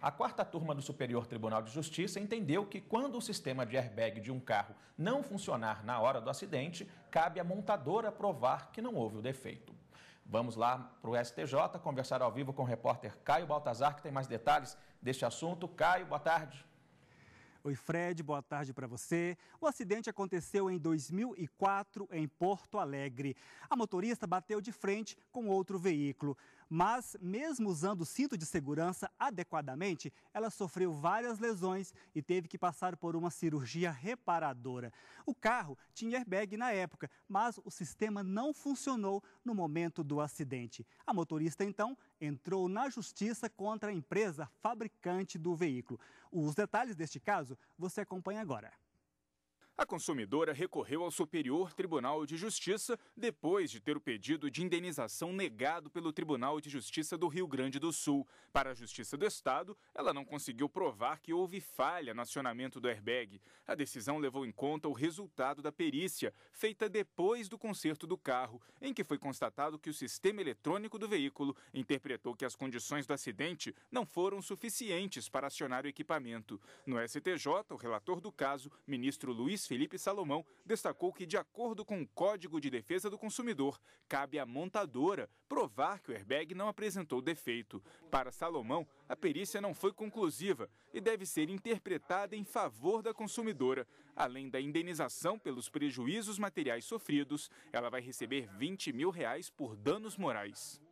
A quarta turma do Superior Tribunal de Justiça entendeu que, quando o sistema de airbag de um carro não funcionar na hora do acidente, cabe à montadora provar que não houve o defeito. Vamos lá para o STJ conversar ao vivo com o repórter Caio Baltazar, que tem mais detalhes deste assunto. Caio, boa tarde. Oi, Fred, boa tarde para você. O acidente aconteceu em 2004 em Porto Alegre. A motorista bateu de frente com outro veículo. Mas, mesmo usando o cinto de segurança adequadamente, ela sofreu várias lesões e teve que passar por uma cirurgia reparadora. O carro tinha airbag na época, mas o sistema não funcionou no momento do acidente. A motorista, então, entrou na justiça contra a empresa fabricante do veículo. Os detalhes deste caso você acompanha agora. A consumidora recorreu ao Superior Tribunal de Justiça depois de ter o pedido de indenização negado pelo Tribunal de Justiça do Rio Grande do Sul. Para a Justiça do Estado, ela não conseguiu provar que houve falha no acionamento do airbag. A decisão levou em conta o resultado da perícia, feita depois do conserto do carro, em que foi constatado que o sistema eletrônico do veículo interpretou que as condições do acidente não foram suficientes para acionar o equipamento. No STJ, o relator do caso, ministro Luiz Felipe Salomão destacou que, de acordo com o Código de Defesa do Consumidor, cabe à montadora provar que o airbag não apresentou defeito. Para Salomão, a perícia não foi conclusiva e deve ser interpretada em favor da consumidora. Além da indenização pelos prejuízos materiais sofridos, ela vai receber 20 mil reais por danos morais.